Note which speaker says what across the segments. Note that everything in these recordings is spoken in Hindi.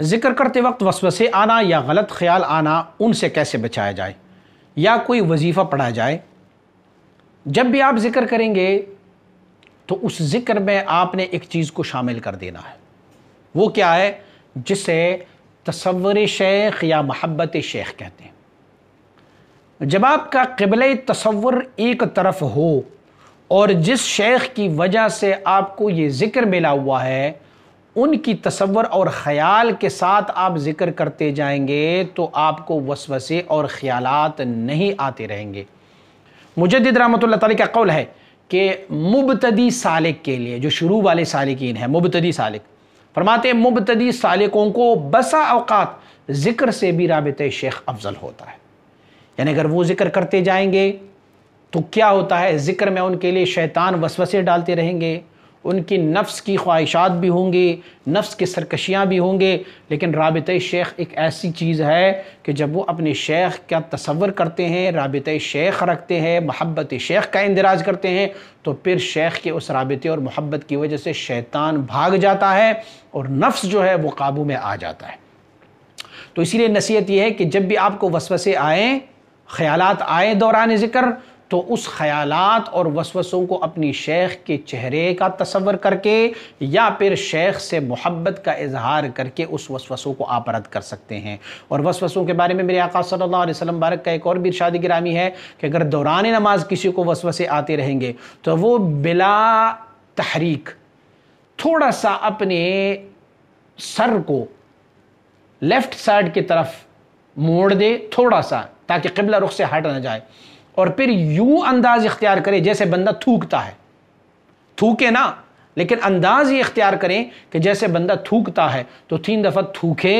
Speaker 1: जिक्र करते वक्त वसवसे आना या गलत ख्याल आना उनसे कैसे बचाया जाए या कोई वजीफ़ा पढ़ा जाए जब भी आप जिक्र करेंगे तो उस जिक्र में आपने एक चीज़ को शामिल कर देना है वो क्या है जिसे तस्वर शेख या महब्बत शेख कहते हैं जब आपका कबल तस्वर एक तरफ हो और जिस शेख की वजह से आपको ये ज़िक्र मिला हुआ है उनकी तस्वर और ख्याल के साथ आप ज़िक्र करते जाएंगे तो आपको वसवसे और ख्यालात नहीं आते रहेंगे मुजद रहमत का कौल है कि मुबतदी सालिक के लिए जो शुरू वाले सालिकीन हैं मुबतदी सालिक फरमाते मुबतदी सालिकों को बसा अवकात ज़िक्र से भी रबत शेख अफजल होता है यानी अगर वो ज़िक्र करते जाएंगे तो क्या होता है ज़िक्र में उनके लिए शैतान वसवसे डालते रहेंगे उनकी नफ्स की ख्वाहिशात भी होंगी नफ्स के सरकशियाँ भी होंगे लेकिन रबत शेख एक ऐसी चीज़ है कि जब वो अपने शेख का तस्वर करते हैं रबत शेख रखते हैं महब्बत शेख का इंदराज करते हैं तो फिर शेख के उस रबते और महब्बत की वजह से शैतान भाग जाता है और नफ्स जो है वो काबू में आ जाता है तो इसीलिए नसीहत यह है कि जब भी आपको वसवसे आएँ ख्याल आए दौरान ज़िक्र तो उस ख्यालात और वसवसों को अपनी शेख के चेहरे का तस्वर करके या फिर शेख से मोहब्बत का इजहार करके उस वसवसों को आप रद्द कर सकते हैं और वसवसों के बारे में मेरे आका सल्लल्लाहु अलैहि वसल्लम बारक का एक और भी शादी गिरामी है कि अगर दौरान नमाज किसी को वसवसे आते रहेंगे तो वो बिला तहरीक थोड़ा सा अपने सर को लेफ़्ट साइड की तरफ मोड़ दे थोड़ा सा ताकि कबला रुख से हट ना जाए और फिर यूं अंदाज इख्तियार करें जैसे बंदा थूकता है थूके ना लेकिन अंदाज ये इख्तियार करें कि जैसे बंदा थूकता है तो तीन दफ़ा थूके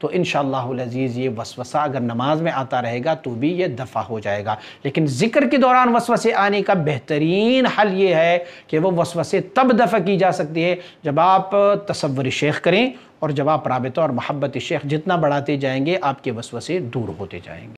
Speaker 1: तो इन शजीज़ ये वसवसा अगर नमाज में आता रहेगा तो भी ये दफ़ा हो जाएगा लेकिन ज़िक्र के दौरान वसवसे आने का बेहतरीन हल ये है कि वो वसवसे तब दफ़ा की जा सकती है जब आप तस्वर शेख करें और जब आप रबता और महब्बत शेख जितना बढ़ाते जाएंगे आपके वसवसे दूर होते जाएंगे